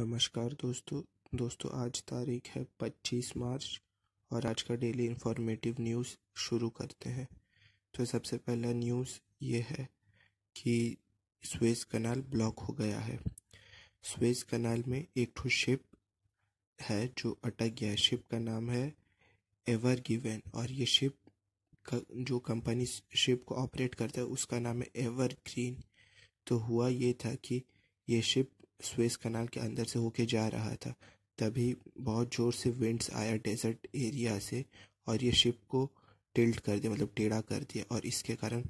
नमस्कार दोस्तों दोस्तों आज तारीख है 25 मार्च और आज का डेली इन्फॉर्मेटिव न्यूज़ शुरू करते हैं तो सबसे पहला न्यूज़ ये है कि स्वेज कनाल ब्लॉक हो गया है स्वेज कनाल में एक ठो शिप है जो अटक गया है शिप का नाम है एवर गिवेन और ये शिप जो कंपनी शिप को ऑपरेट करता है उसका नाम है एवर ग्रीन तो हुआ ये था कि ये शिप स्वेस कनाल के अंदर से होके जा रहा था तभी बहुत ज़ोर से विंड्स आया डेजर्ट एरिया से और ये शिप को टिल्ट कर दिया मतलब टेढ़ा कर दिया और इसके कारण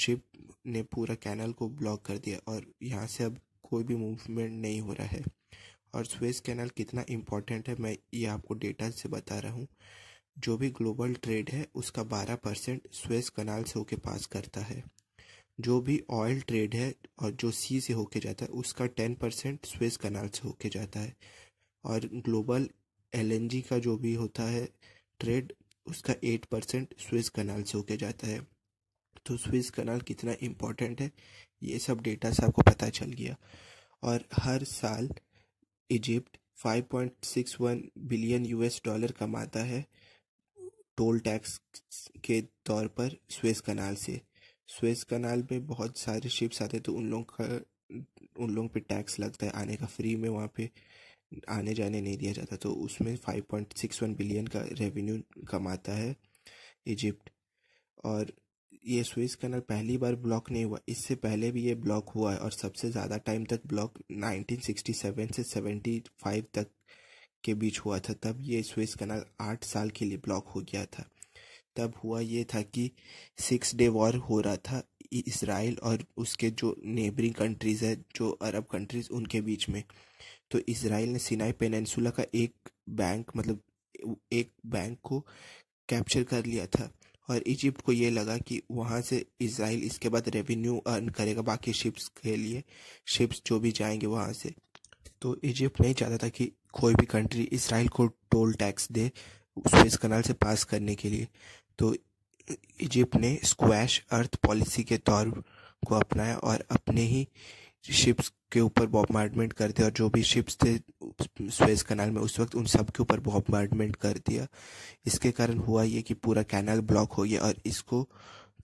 शिप ने पूरा कैनल को ब्लॉक कर दिया और यहाँ से अब कोई भी मूवमेंट नहीं हो रहा है और स्वेस कैनल कितना इम्पोर्टेंट है मैं ये आपको डेटा से बता रहा हूँ जो भी ग्लोबल ट्रेड है उसका बारह परसेंट स्वेस कनाल से होके पास करता है जो भी ऑयल ट्रेड है और जो सी से होके जाता है उसका टेन परसेंट स्वेज कनाल से होके जाता है और ग्लोबल एल का जो भी होता है ट्रेड उसका एट परसेंट स्विस कनाल से होके जाता है तो स्विस कनाल कितना इम्पोर्टेंट है ये सब डेटा से आपको पता चल गया और हर साल इजिप्ट 5.61 बिलियन यूएस डॉलर कमाता है टोल टैक्स के तौर पर स्विस कनाल से स्वेज कनाल में बहुत सारे शिप्स आते हैं तो उन लोग का उन लोगों पे टैक्स लगता है आने का फ्री में वहाँ पे आने जाने नहीं दिया जाता तो उसमें five point six one billion का रेवेन्यू कमाता है इजिप्ट और ये स्विस कनाल पहली बार ब्लॉक नहीं हुआ इससे पहले भी ये ब्लॉक हुआ है और सबसे ज़्यादा टाइम तक ब्लॉक 1967 से 75 तक के बीच हुआ था तब ये स्विस कनाल आठ साल के लिए ब्लॉक हो गया था तब हुआ ये था कि सिक्स डे वॉर हो रहा था इसराइल और उसके जो नेबरिंग कंट्रीज़ है जो अरब कंट्रीज़ उनके बीच में तो इसराइल ने सिनाई पेनसुला का एक बैंक मतलब एक बैंक को कैप्चर कर लिया था और इजिप्ट को ये लगा कि वहाँ से इसराइल इसके बाद रेवेन्यू अर्न करेगा बाकी शिप्स के लिए शिप्स जो भी जाएंगे वहाँ से तो इजिप्ट नहीं चाहता था कि कोई भी कंट्री इसराइल को टोल टैक्स दे स्वेज कनाल से पास करने के लिए तो इजिप्ट ने स्क्वैश अर्थ पॉलिसी के तौर को अपनाया और अपने ही शिप्स के ऊपर बॉम्बार्डमेंट कर दिया और जो भी शिप्स थे स्वेज कनाल में उस वक्त उन सब के ऊपर बॉम्बार्डमेंट कर दिया इसके कारण हुआ ये कि पूरा कैनाल ब्लॉक हो गया और इसको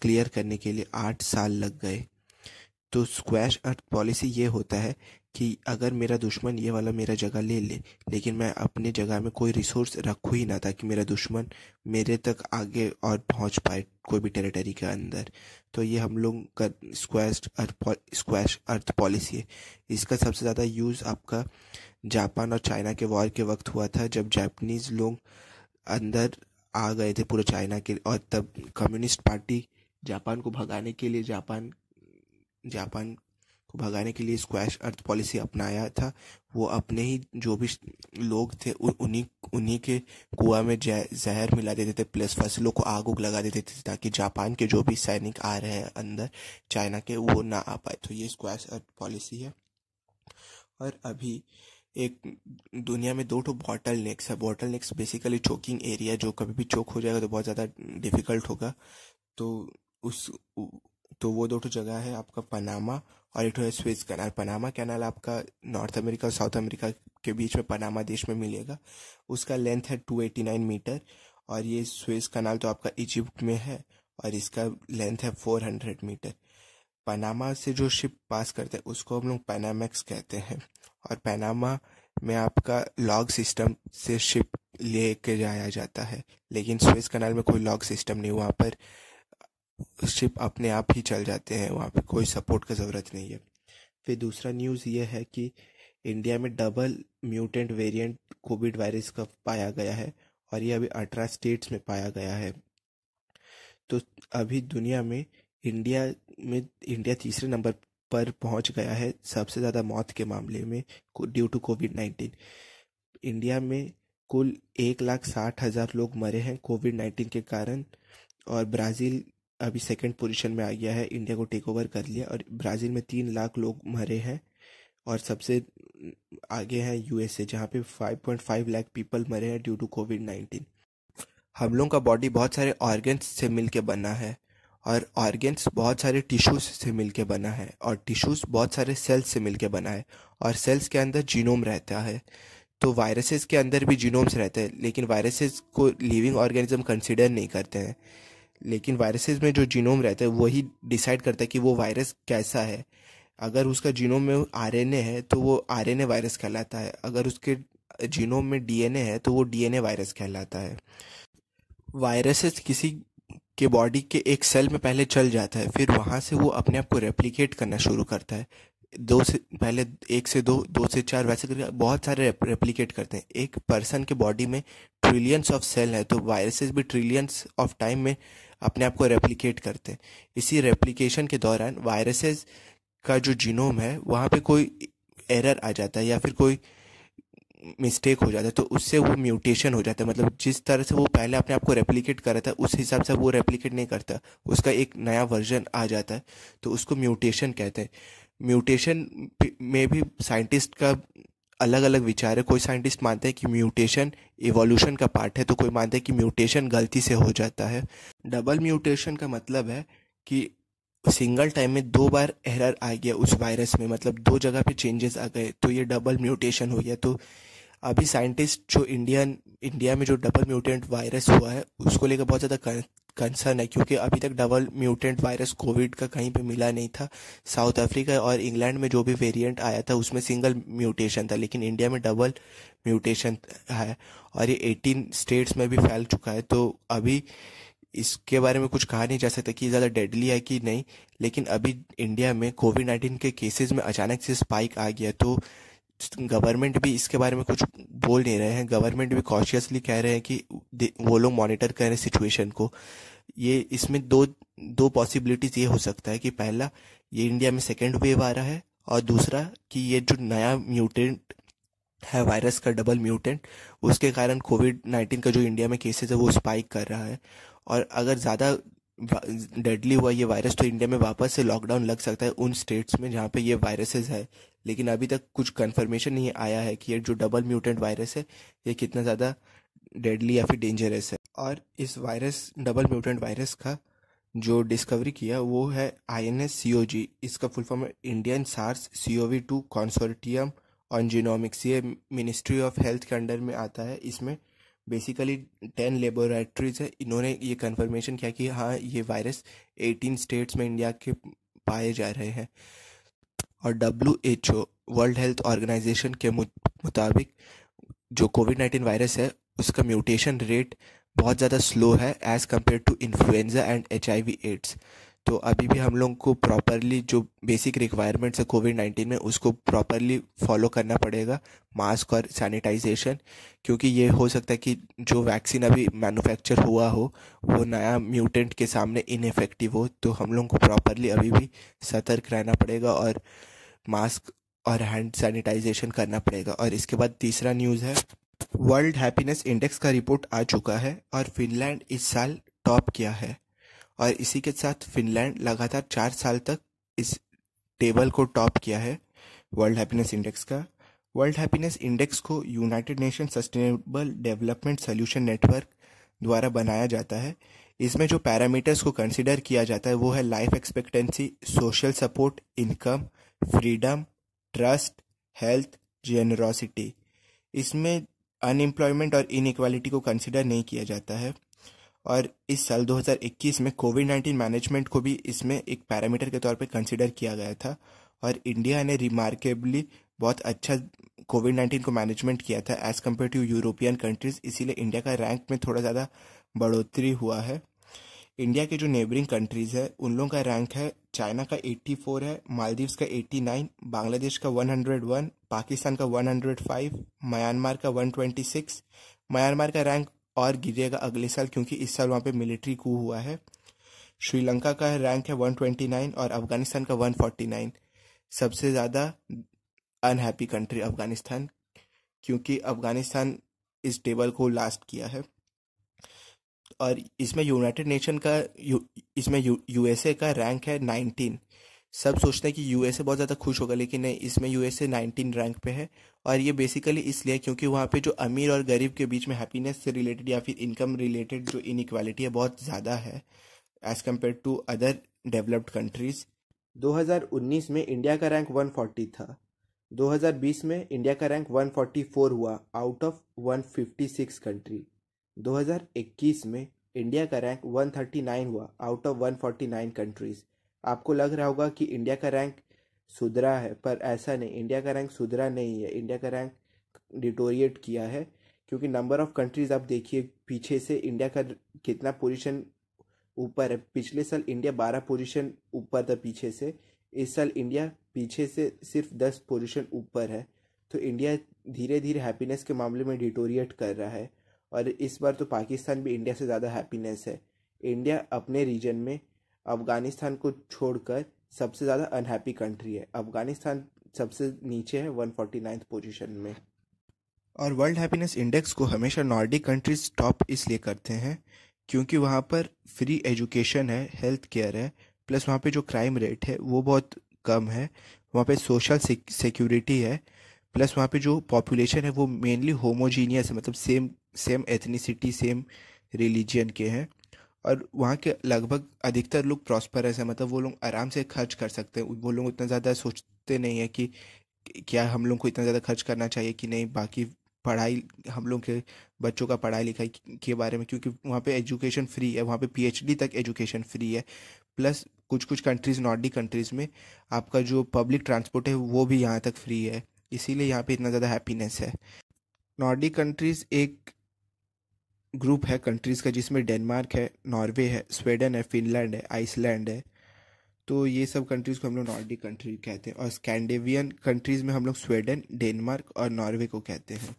क्लियर करने के लिए आठ साल लग गए तो स्क्वैश अर्थ पॉलिसी ये होता है कि अगर मेरा दुश्मन ये वाला मेरा जगह ले ले लेकिन मैं अपने जगह में कोई रिसोर्स रखूँ ही ना ताकि मेरा दुश्मन मेरे तक आगे और पहुँच पाए कोई भी टेरिटरी के अंदर तो ये हम लोग का स्क्वैश अर्थ स्क्वैश अर्थ पॉलिसी है इसका सबसे ज़्यादा यूज़ आपका जापान और चाइना के वॉर के वक्त हुआ था जब जापनीज़ लोग अंदर आ गए थे पूरे चाइना के और तब कम्युनिस्ट पार्टी जापान को भगाने के लिए जापान जापान को भगाने के लिए स्क्वैश अर्थ पॉलिसी अपनाया था वो अपने ही जो भी लोग थे उन्हीं उन्हीं के कुआ में जहर मिला देते थे प्लस फसलों को आग उग लगा देते थे ताकि जापान के जो भी सैनिक आ रहे हैं अंदर चाइना के वो ना आ पाए तो ये स्क्वैश अर्थ पॉलिसी है और अभी एक दुनिया में दो ठो बॉटल नेक्स है bottlenecks basically choking area जो कभी भी चोक हो जाएगा तो बहुत ज़्यादा डिफिकल्ट होगा तो उस तो वो दो जगह है आपका पनामा और एक है स्विस कैनाल पनामा कैनाल आपका नॉर्थ अमेरिका और साउथ अमेरिका के बीच में पनामा देश में मिलेगा उसका लेंथ है टू एटी नाइन मीटर और ये स्विस कैनाल तो आपका इजिप्ट में है और इसका लेंथ है फोर हंड्रेड मीटर पनामा से जो शिप पास करते हैं उसको हम लोग पैनामैक्स कहते हैं और पैनामा में आपका लॉग सिस्टम से शिप ले के जाया जाता है लेकिन स्विस कनाल में कोई लॉग सिस्टम नहीं वहाँ पर शिप अपने आप ही चल जाते हैं वहाँ पे कोई सपोर्ट की ज़रूरत नहीं है फिर दूसरा न्यूज़ ये है कि इंडिया में double mutant variant covid virus का पाया गया है और ये अभी अठारह स्टेट्स में पाया गया है तो अभी दुनिया में इंडिया में इंडिया तीसरे नंबर पर पहुंच गया है सबसे ज़्यादा मौत के मामले में due to COVID nineteen India में कुल एक लाख साठ हज़ार लोग मरे हैं कोविड नाइन्टीन के कारण और ब्राज़ील अभी सेकंड पोजीशन में आ गया है इंडिया को टेक ओवर कर लिया और ब्राज़ील में तीन लाख लोग मरे हैं और सबसे आगे एस यूएसए जहाँ पे 5.5 लाख पीपल मरे हैं ड्यू टू कोविड नाइन्टीन हम लोगों का बॉडी बहुत सारे ऑर्गेन्स से मिल के बना है और ऑर्गेन्स बहुत सारे टिश्यूज से मिल के बना है और टिश्यूज बहुत सारे सेल्स से मिल के बना है और सेल्स के अंदर जीनोम रहता है तो वायरसेस के अंदर भी जीनोम्स रहते हैं लेकिन वायरसेस को लिविंग ऑर्गेनिज्म कंसिडर नहीं करते हैं लेकिन वायरसेस में जो जीनोम रहता है वही डिसाइड करता है कि वो वायरस कैसा है अगर उसका जीनोम में आरएनए है तो वो आरएनए वायरस कहलाता है अगर उसके जीनोम में डीएनए है तो वो डीएनए वायरस कहलाता है वायरसेस किसी के बॉडी के एक सेल में पहले चल जाता है फिर वहाँ से वो अपने आप को रेप्लिकेट करना शुरू करता है दो से पहले एक से दो दो से चार वैसे करके बहुत सारे रेप्लिकेट करते हैं एक पर्सन के बॉडी में ट्रिलियंस ऑफ सेल है तो वायरसेस भी ट्रिलियंस ऑफ टाइम में अपने आप को रेप्लिकेट करते हैं इसी रेप्लिकेशन के दौरान वायरसेस का जो जीनोम है वहाँ पे कोई एरर आ जाता है या फिर कोई मिस्टेक हो जाता है तो उससे वो म्यूटेशन हो जाता है मतलब जिस तरह से वो पहले अपने आप को रेप्लिकेट कर रहा था उस हिसाब से वो रेप्लिकेट नहीं करता उसका एक नया वर्जन आ जाता है तो उसको म्यूटेशन कहते हैं म्यूटेशन में भी साइंटिस्ट का अलग अलग विचार है कोई साइंटिस्ट मानते हैं कि म्यूटेशन एवोल्यूशन का पार्ट है तो कोई मानते हैं कि म्यूटेशन गलती से हो जाता है डबल म्यूटेशन का मतलब है कि सिंगल टाइम में दो बार एरर आ गया उस वायरस में मतलब दो जगह पे चेंजेस आ गए तो ये डबल म्यूटेशन हो गया तो अभी साइंटिस्ट जो इंडियन इंडिया में जो डबल म्यूटेंट वायरस हुआ है उसको लेकर बहुत ज़्यादा कंसर्न है क्योंकि अभी तक डबल म्यूटेंट वायरस कोविड का कहीं पे मिला नहीं था साउथ अफ्रीका और इंग्लैंड में जो भी वेरिएंट आया था उसमें सिंगल म्यूटेशन था लेकिन इंडिया में डबल म्यूटेशन है और ये 18 स्टेट्स में भी फैल चुका है तो अभी इसके बारे में कुछ कहा नहीं जा सकता कि ज़्यादा डेडली है कि नहीं लेकिन अभी इंडिया में कोविड नाइन्टीन के केसेस में अचानक से स्पाइक आ गया तो गवर्नमेंट भी इसके बारे में कुछ बोल नहीं रहे हैं गवर्नमेंट भी कॉशियसली कह रहे हैं कि वो लोग मॉनिटर कर रहे हैं सिचुएशन को ये इसमें दो दो पॉसिबिलिटीज ये हो सकता है कि पहला ये इंडिया में सेकेंड वेव आ रहा है और दूसरा कि ये जो नया म्यूटेंट है वायरस का डबल म्यूटेंट उसके कारण कोविड नाइन्टीन का जो इंडिया में केसेस है वो स्पाइक कर रहा है और अगर ज़्यादा डेडली हुआ ये वायरस तो इंडिया में वापस से लॉकडाउन लग सकता है उन स्टेट्स में जहाँ पे ये वायरसेस है लेकिन अभी तक कुछ कंफर्मेशन नहीं आया है कि ये जो डबल म्यूटेंट वायरस है ये कितना ज़्यादा डेडली या फिर डेंजरस है और इस वायरस डबल म्यूटेंट वायरस का जो डिस्कवरी किया वो है I N S C O G इसका फुल फॉर्म है Indian SARS C O V two consortium on genomics ये मिनिस्ट्री ऑफ हेल्थ के अंडर में आता है इसमें बेसिकली टेन लेबोरेटरीज है इन्होंने ये कन्फर्मेशन किया कि हाँ ये वायरस एटीन स्टेट्स में इंडिया के पाए जा रहे हैं और W H O world health organization के मुताबिक जो कोविड नाइन्टीन वायरस है उसका म्यूटेशन रेट बहुत ज़्यादा स्लो है as compare to influenza and H I V AIDS तो अभी भी हम लोग को प्रॉपरली जो बेसिक रिक्वायरमेंट्स है कोविड नाइन्टीन में उसको प्रॉपरली फॉलो करना पड़ेगा मास्क और सैनिटाइजेशन क्योंकि ये हो सकता है कि जो वैक्सीन अभी मैन्युफैक्चर हुआ हो वो नया म्यूटेंट के सामने इनफेक्टिव हो तो हम लोग को प्रॉपरली अभी भी सतर्क रहना पड़ेगा और मास्क और हैंड सैनिटाइजेशन करना पड़ेगा और इसके बाद तीसरा न्यूज़ है वर्ल्ड हैप्पीनेस इंडेक्स का रिपोर्ट आ चुका है और फिनलैंड इस साल टॉप किया है और इसी के साथ फिनलैंड लगातार चार साल तक इस टेबल को टॉप किया है वर्ल्ड हैप्पीनेस इंडेक्स का वर्ल्ड हैप्पीनेस इंडेक्स को United Nation sustainable development solution network द्वारा बनाया जाता है इसमें जो पैरामीटर्स को कंसिडर किया जाता है वो है life expectancy social support income freedom trust health generosity इसमें अनएम्प्लॉयमेंट और इनक्वालिटी को कंसिडर नहीं किया जाता है और इस साल 2021 में कोविड 19 मैनेजमेंट को भी इसमें एक पैरामीटर के तौर पे कंसिडर किया गया था और इंडिया ने रिमार्केबली बहुत अच्छा कोविड नाइन्टीन को मैनेजमेंट किया था as compare to European countries इसीलिए इंडिया का रैंक में थोड़ा ज़्यादा बढ़ोतरी हुआ है इंडिया के जो नेबरिंग कंट्रीज़ है उन लोगों का रैंक है चाइना का 84 है मालदीव्स का 89 बांग्लादेश का 101 पाकिस्तान का 105 म्यांमार का 126 म्यांमार का रैंक और गिरेगा अगले साल क्योंकि इस साल वहाँ पे मिलिट्री कू हुआ है श्रीलंका का रैंक है 129 और अफगानिस्तान का 149 सबसे ज़्यादा अनहैप्पी कंट्री अफगानिस्तान क्योंकि अफगानिस्तान इस टेबल को लास्ट किया है और इसमें यूनाइटेड नेशन का यू, इसमें यू, यूएसए का रैंक है नाइनटीन सब सोचते हैं कि यूएसए बहुत ज़्यादा खुश होगा लेकिन नहीं इसमें यूएसए नाइनटीन रैंक पे है और ये बेसिकली इसलिए क्योंकि वहाँ पे जो अमीर और गरीब के बीच में हैप्पीनेस से रिलेटेड या फिर इनकम रिलेटेड जो इनक्वालिटी है बहुत ज़्यादा है as compare to other developed countries 2019 में इंडिया का रैंक 140 था 2020 में इंडिया का रैंक 144 हुआ आउट ऑफ 156 कंट्री 2021 में इंडिया का रैंक 139 हुआ आउट ऑफ 149 कंट्रीज़ आपको लग रहा होगा कि इंडिया का रैंक सुधरा है पर ऐसा नहीं इंडिया का रैंक सुधरा नहीं है इंडिया का रैंक डिटोरिएट किया है क्योंकि नंबर ऑफ कंट्रीज़ आप देखिए पीछे से इंडिया का कितना पोजिशन ऊपर है पिछले साल इंडिया बारह पोजिशन ऊपर था पीछे से इस साल इंडिया पीछे से सिर्फ दस पोजिशन ऊपर है तो इंडिया धीरे धीरे हैप्पीनेस के मामले में डिटोरिएट कर रहा है और इस बार तो पाकिस्तान भी इंडिया से ज़्यादा हैप्पीनेस है इंडिया अपने रीजन में अफगानिस्तान को छोड़कर सबसे ज़्यादा अनहैप्पी कंट्री है अफगानिस्तान सबसे नीचे है वन फोर्टी नाइन्थ पोजिशन में और वर्ल्ड हैप्पीनेस इंडेक्स को हमेशा नॉर्डिक कंट्रीज टॉप इसलिए करते हैं क्योंकि वहाँ पर फ्री एजुकेशन है हेल्थ केयर है प्लस वहाँ पे जो क्राइम रेट है वो बहुत कम है वहाँ पे सोशल सिक्योरिटी है प्लस वहाँ पे जो पॉपुलेशन है वो मेनली होमोजीनियस है मतलब same same ethnicity same religion के हैं और वहाँ के लगभग अधिकतर लोग प्रॉस्परस हैं मतलब वो लोग आराम से खर्च कर सकते हैं वो लोग उतना ज़्यादा सोचते नहीं है कि क्या हम लोग को इतना ज़्यादा खर्च करना चाहिए कि नहीं बाकी पढ़ाई हम लोग के बच्चों का पढ़ाई लिखाई के बारे में क्योंकि वहाँ पे एजुकेशन फ्री है वहाँ पे पीएचडी तक एजुकेशन फ्री है प्लस कुछ कुछ कंट्रीज़ नॉर्डिक कंट्रीज़ में आपका जो पब्लिक ट्रांसपोर्ट है वो भी यहाँ तक फ्री है इसीलिए यहाँ पे इतना ज़्यादा हैप्पीनेस है नॉर्डिक कंट्रीज़ एक ग्रुप है कंट्रीज़ का जिसमें डेनमार्क है नॉर्वे है स्वीडन है फिनलैंड है आइसलैंड है तो ये सब कंट्रीज़ को हम लोग नॉर्डिक कंट्री कहते हैं और स्कैंडेवियन कंट्रीज़ में हम लोग स्वीडन डेनमार्क और नॉर्वे को कहते हैं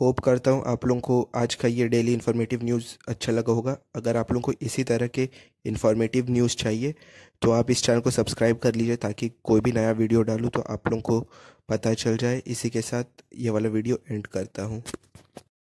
होप करता हूँ आप लोगों को आज का ये डेली इन्फॉर्मेटिव न्यूज़ अच्छा लगा होगा अगर आप लोगों को इसी तरह के इन्फॉर्मेटिव न्यूज़ चाहिए तो आप इस चैनल को सब्सक्राइब कर लीजिए ताकि कोई भी नया वीडियो डालूँ तो आप लोगों को पता चल जाए इसी के साथ ये वाला वीडियो एंड करता हूँ